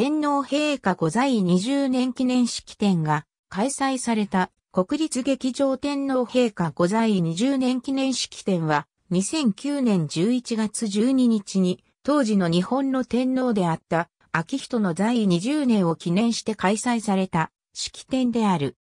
天皇陛下御在位20年記念式典が開催された国立劇場天皇陛下御在位20年記念式典は2009年11月12日に当時の日本の天皇であった秋人の在位20年を記念して開催された式典である。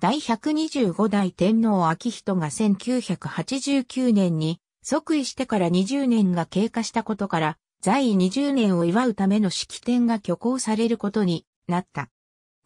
第125代天皇秋人が1989年に即位してから20年が経過したことから在位20年を祝うための式典が挙行されることになった。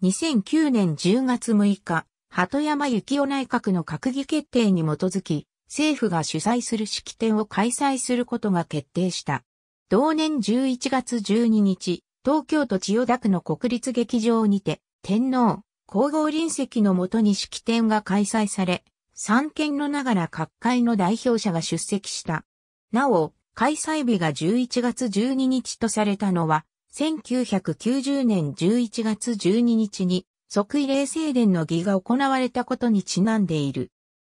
2009年10月6日、鳩山幸夫内閣の閣議決定に基づき、政府が主催する式典を開催することが決定した。同年11月12日、東京都千代田区の国立劇場にて、天皇、皇后臨席のもとに式典が開催され、三権のながら各界の代表者が出席した。なお、開催日が11月12日とされたのは、1990年11月12日に即位礼正殿の儀が行われたことにちなんでいる。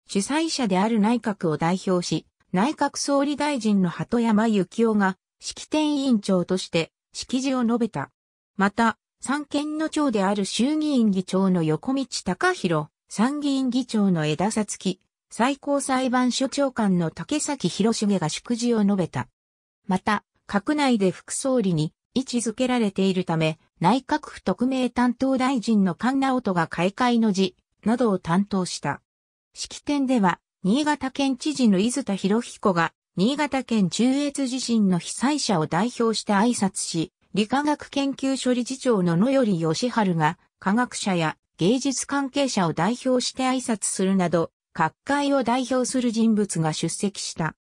主催者である内閣を代表し、内閣総理大臣の鳩山幸雄が式典委員長として式辞を述べた。また、三権の長である衆議院議長の横道隆弘、参議院議長の枝さつき、最高裁判所長官の竹崎博重が祝辞を述べた。また、閣内で副総理に位置づけられているため、内閣府特命担当大臣の菅直人が開会の辞などを担当した。式典では、新潟県知事の伊豆田博彦が、新潟県中越地震の被災者を代表して挨拶し、理化学研究所理事長の野り義春が、科学者や芸術関係者を代表して挨拶するなど、各界を代表する人物が出席した。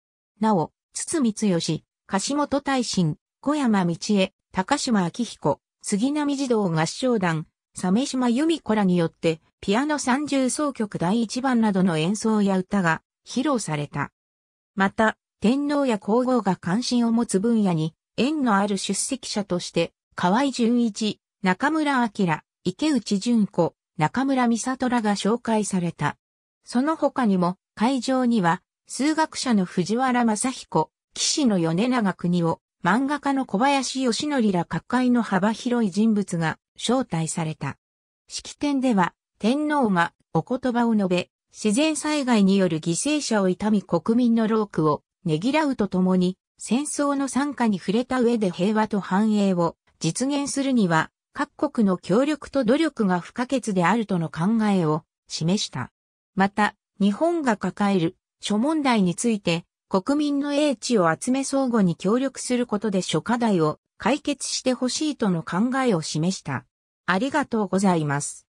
なお、筒光義、柏本大臣、小山道恵、高島明彦、杉並児童合唱団、鮫島由美子らによって、ピアノ三重奏曲第一番などの演奏や歌が披露された。また、天皇や皇后が関心を持つ分野に、縁のある出席者として、河合淳一、中村明、池内淳子、中村美里らが紹介された。その他にも、会場には、数学者の藤原正彦、騎士の米長国夫、漫画家の小林義則ら各界の幅広い人物が招待された。式典では、天皇がお言葉を述べ、自然災害による犠牲者を悼み国民の労苦をねぎらうとともに、戦争の参加に触れた上で平和と繁栄を実現するには、各国の協力と努力が不可欠であるとの考えを示した。また、日本が抱える諸問題について、国民の英知を集め相互に協力することで諸課題を解決してほしいとの考えを示した。ありがとうございます。